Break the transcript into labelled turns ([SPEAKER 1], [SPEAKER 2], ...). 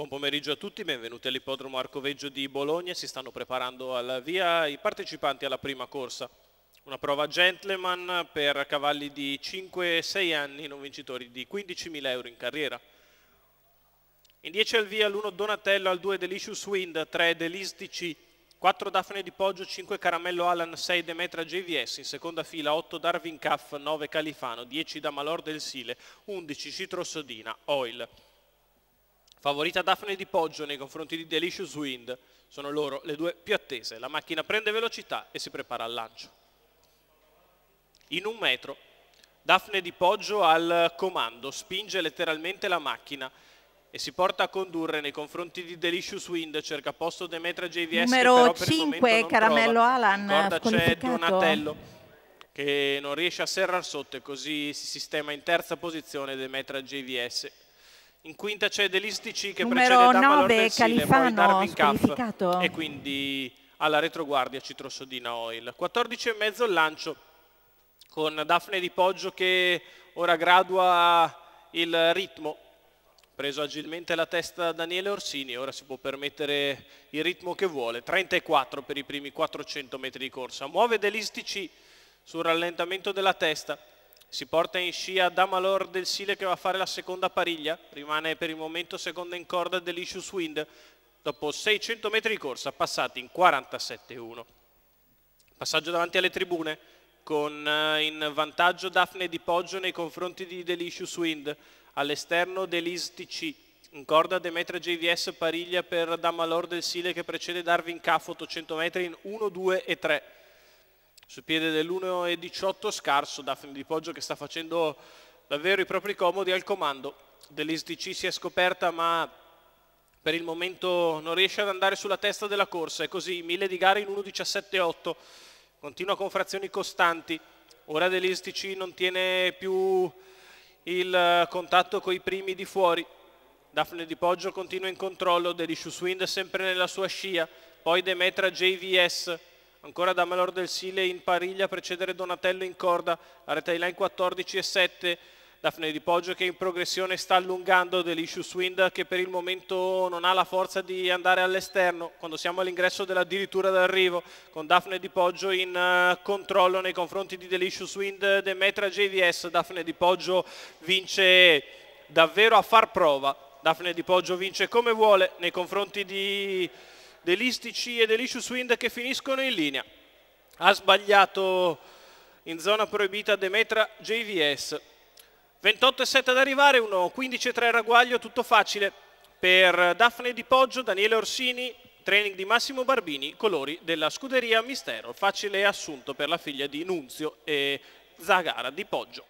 [SPEAKER 1] Buon pomeriggio a tutti, benvenuti all'ippodromo Arcoveggio di Bologna. Si stanno preparando alla via i partecipanti alla prima corsa. Una prova gentleman per cavalli di 5-6 anni, non vincitori di 15.000 euro in carriera. In 10 al via l'1 Donatello, al 2 Delicious Wind, 3 Delis DC, 4 Daphne di Poggio, 5 Caramello Alan, 6 Demetra JVS, in seconda fila 8 Darwin Caff, 9 Califano, 10 Damalor del Sile, 11 Citrosodina, Oil. Favorita Daphne di Poggio nei confronti di Delicious Wind, sono loro le due più attese. La macchina prende velocità e si prepara al lancio. In un metro, Daphne di Poggio al comando, spinge letteralmente la macchina e si porta a condurre nei confronti di Delicious Wind, cerca posto Demetra JVS numero 5 Caramello prova. Alan Ricorda c'è Donatello che non riesce a serrar sotto e così si sistema in terza posizione Demetra JVS in quinta c'è Delistici che Numero precede 9, del Sile, poi Darwin Cup e quindi alla retroguardia Citrosodina Oil. 14 e mezzo il lancio con Daphne Di Poggio che ora gradua il ritmo. Preso agilmente la testa Daniele Orsini, ora si può permettere il ritmo che vuole. 34 per i primi 400 metri di corsa. Muove Delistici sul rallentamento della testa si porta in scia Damalor del Sile che va a fare la seconda pariglia, rimane per il momento seconda in corda Delicious Wind, dopo 600 metri di corsa passati in 47-1. Passaggio davanti alle tribune con eh, in vantaggio Daphne Di Poggio nei confronti di Delicious Wind, all'esterno Delis TC, in corda Demetra JVS pariglia per Damalor del Sile che precede Darwin Caff 800 metri in 1, 2 e 3 sul piede dell'1.18 scarso Daphne Di Poggio che sta facendo davvero i propri comodi al comando dell'ISDC si è scoperta ma per il momento non riesce ad andare sulla testa della corsa è così mille di gare in 1.17.8 continua con frazioni costanti ora dell'ISDC non tiene più il contatto con i primi di fuori Daphne Di Poggio continua in controllo Delicious Wind sempre nella sua scia poi Demetra JVS ancora da Malor del Sile in pariglia a precedere Donatello in corda, la rete di line 14 e 7, Daphne Di Poggio che in progressione sta allungando Delicious Wind che per il momento non ha la forza di andare all'esterno quando siamo all'ingresso dell'addirittura d'arrivo con Daphne Di Poggio in eh, controllo nei confronti di Delicious Wind Demetra JVS Daphne Di Poggio vince davvero a far prova Daphne Di Poggio vince come vuole nei confronti di dell'Istici e dell'Issue Wind che finiscono in linea. Ha sbagliato in zona proibita Demetra JVS. 28 7 ad arrivare, 1 15 3 ragguaglio, tutto facile per Daphne Di Poggio, Daniele Orsini, training di Massimo Barbini, colori della scuderia Mistero. Facile assunto per la figlia di Nunzio e Zagara Di Poggio.